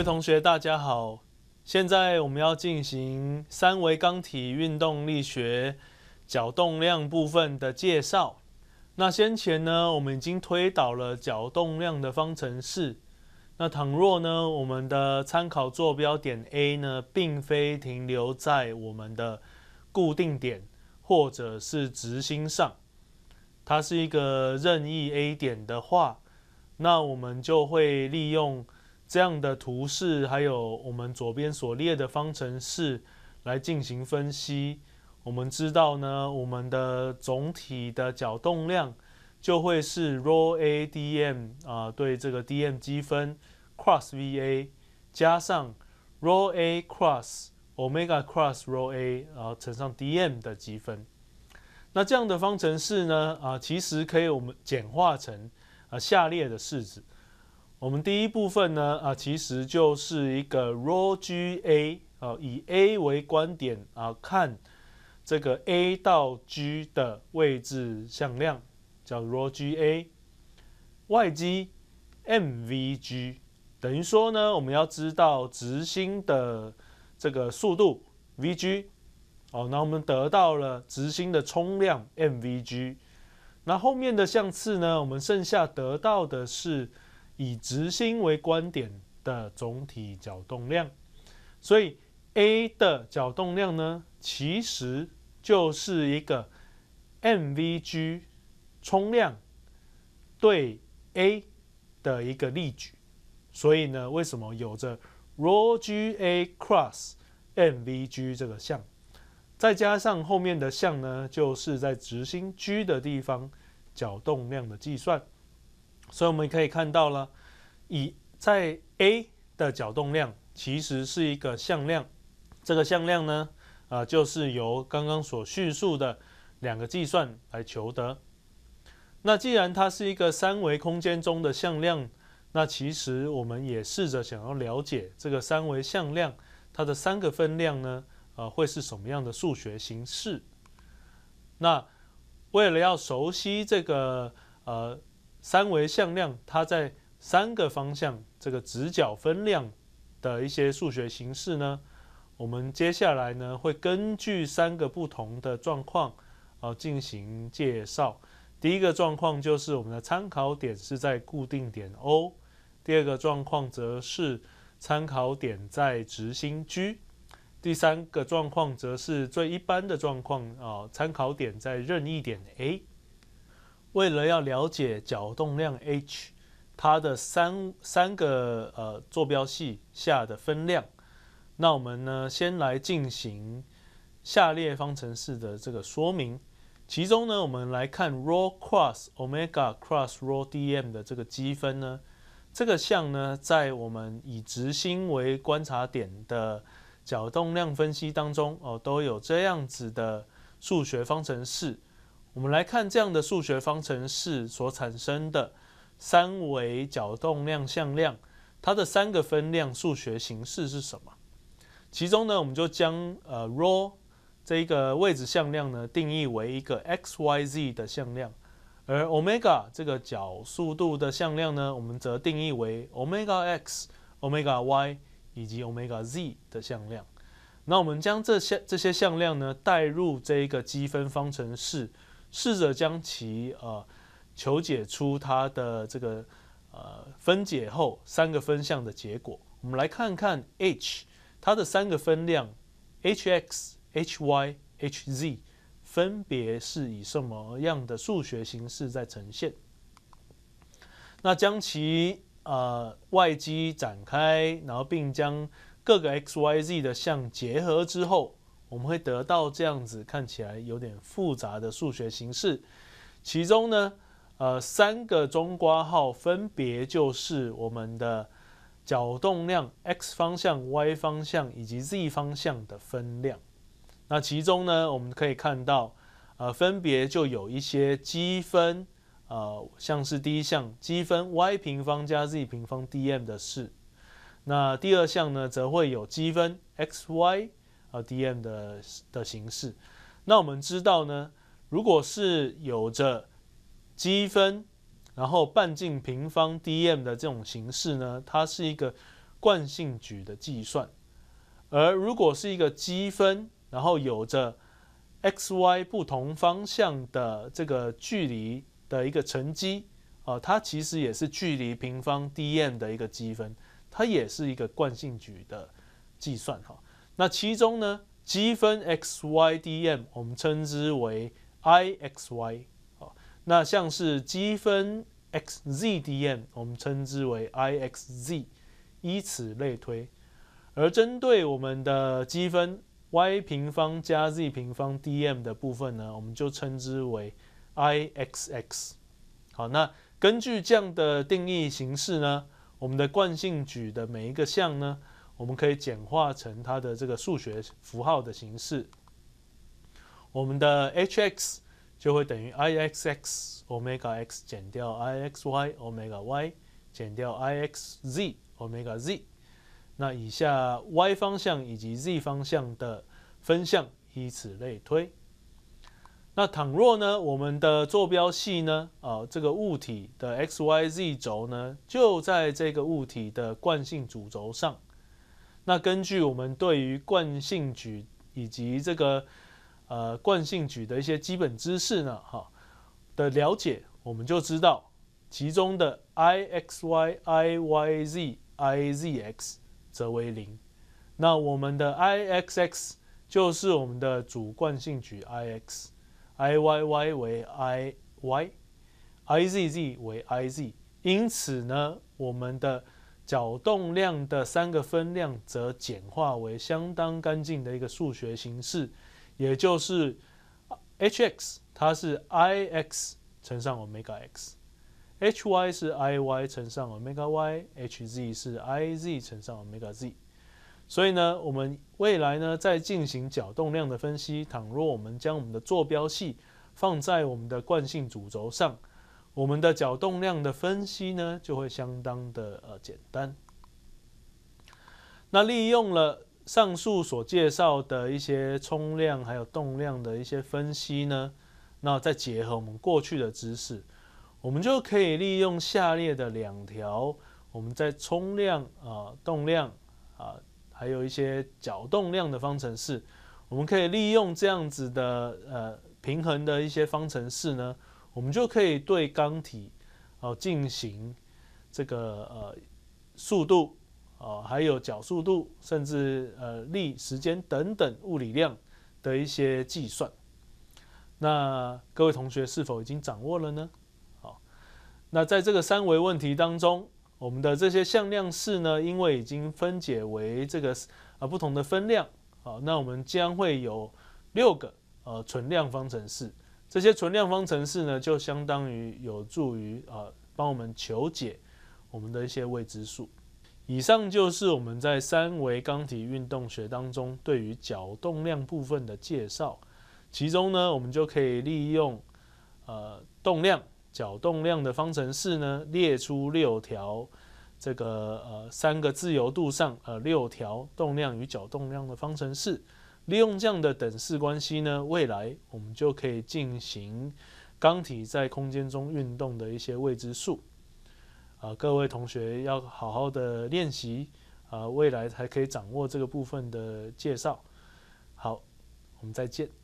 位同学大家好，现在我们要进行三维钢体运动力学角动量部分的介绍。那先前呢，我们已经推导了角动量的方程式。那倘若呢，我们的参考坐标点 A 呢，并非停留在我们的固定点或者是直心上，它是一个任意 A 点的话，那我们就会利用。这样的图示，还有我们左边所列的方程式来进行分析。我们知道呢，我们的总体的角动量就会是 rho a d m 啊，对这个 d m 积分 cross v a 加上 rho a cross omega cross rho a，然后乘上 d m 的积分。那这样的方程式呢，啊，其实可以我们简化成啊下列的式子。我们第一部分呢，啊，其实就是一个 raw g a，啊，以 a 为观点啊，看这个 a 到 g 的位置向量，叫 raw g a y g m v g，等于说呢，我们要知道直心的这个速度 v g，哦，那我们得到了直心的冲量 m v g，那后面的相次呢，我们剩下得到的是。以直心为观点的总体角动量，所以 A 的角动量呢，其实就是一个 m v g 冲量对 A 的一个例举。所以呢，为什么有着 r g a cross m v g 这个项，再加上后面的项呢，就是在直心居的地方角动量的计算。所以我们可以看到了，以在 A 的角动量其实是一个向量，这个向量呢，呃，就是由刚刚所叙述的两个计算来求得。那既然它是一个三维空间中的向量，那其实我们也试着想要了解这个三维向量它的三个分量呢，呃，会是什么样的数学形式？那为了要熟悉这个，呃。三维向量，它在三个方向这个直角分量的一些数学形式呢，我们接下来呢会根据三个不同的状况啊进行介绍。第一个状况就是我们的参考点是在固定点 O，第二个状况则是参考点在直心 G，第三个状况则是最一般的状况啊参考点在任意点 A。为了要了解角动量 h，它的三三个呃坐标系下的分量，那我们呢先来进行下列方程式的这个说明。其中呢，我们来看 raw cross omega cross raw dm 的这个积分呢，这个项呢，在我们以直心为观察点的角动量分析当中哦，都有这样子的数学方程式。我们来看这样的数学方程式所产生的三维角动量向量，它的三个分量数学形式是什么？其中呢，我们就将呃 r 这一个位置向量呢定义为一个 x y z 的向量，而 omega 这个角速度的向量呢，我们则定义为 omega x、omega y 以及 omega z 的向量。那我们将这些这些向量呢带入这一个积分方程式。试着将其呃求解出它的这个呃分解后三个分项的结果。我们来看看 h 它的三个分量 hx、hy、hz 分别是以什么样的数学形式在呈现？那将其呃外积展开，然后并将各个 xyz 的项结合之后。我们会得到这样子看起来有点复杂的数学形式，其中呢，呃，三个中括号分别就是我们的角动量 x 方向、y 方向以及 z 方向的分量。那其中呢，我们可以看到，呃，分别就有一些积分，呃，像是第一项积分 y 平方加 z 平方 dm 的式。那第二项呢，则会有积分 xy。呃，dm 的的形式，那我们知道呢，如果是有着积分，然后半径平方 dm 的这种形式呢，它是一个惯性矩的计算；而如果是一个积分，然后有着 xy 不同方向的这个距离的一个乘积，呃，它其实也是距离平方 dm 的一个积分，它也是一个惯性矩的计算，哈。那其中呢，积分 x y d m 我们称之为 i x y 啊，那像是积分 x z d m 我们称之为 i x z，依此类推。而针对我们的积分 y 平方加 z 平方 d m 的部分呢，我们就称之为 i x x。好，那根据这样的定义形式呢，我们的惯性矩的每一个项呢。我们可以简化成它的这个数学符号的形式。我们的 h x 就会等于 i x x omega x 减掉 i x y omega y 减掉 i x z omega z。那以下 y 方向以及 z 方向的分项，以此类推。那倘若呢，我们的坐标系呢，啊，这个物体的 x y z 轴呢，就在这个物体的惯性主轴上。那根据我们对于惯性矩以及这个呃惯性矩的一些基本知识呢，哈的了解，我们就知道其中的 Ixy、Iyz、Izx 则为零。那我们的 Ixx 就是我们的主惯性矩 Ix，Iyy 为 Iy，Izz 为 Iz。因此呢，我们的。角动量的三个分量则简化为相当干净的一个数学形式，也就是 Hx 它是 Ix 乘上 omega x，Hy 是 Iy 乘上 omega y，Hz 是 Iz 乘上 omega z。所以呢，我们未来呢在进行角动量的分析，倘若我们将我们的坐标系放在我们的惯性主轴上。我们的角动量的分析呢，就会相当的呃简单。那利用了上述所介绍的一些冲量还有动量的一些分析呢，那再结合我们过去的知识，我们就可以利用下列的两条我们在冲量啊、动量啊，还有一些角动量的方程式，我们可以利用这样子的呃平衡的一些方程式呢。我们就可以对刚体，哦，进行这个呃速度啊，还有角速度，甚至呃力、时间等等物理量的一些计算。那各位同学是否已经掌握了呢？好，那在这个三维问题当中，我们的这些向量式呢，因为已经分解为这个啊不同的分量，好，那我们将会有六个呃存量方程式。这些存量方程式呢，就相当于有助于啊帮我们求解我们的一些未知数。以上就是我们在三维钢体运动学当中对于角动量部分的介绍。其中呢，我们就可以利用呃动量、角动量的方程式呢，列出六条这个呃三个自由度上呃六条动量与角动量的方程式。利用这样的等式关系呢，未来我们就可以进行刚体在空间中运动的一些未知数。啊，各位同学要好好的练习，啊，未来才可以掌握这个部分的介绍。好，我们再见。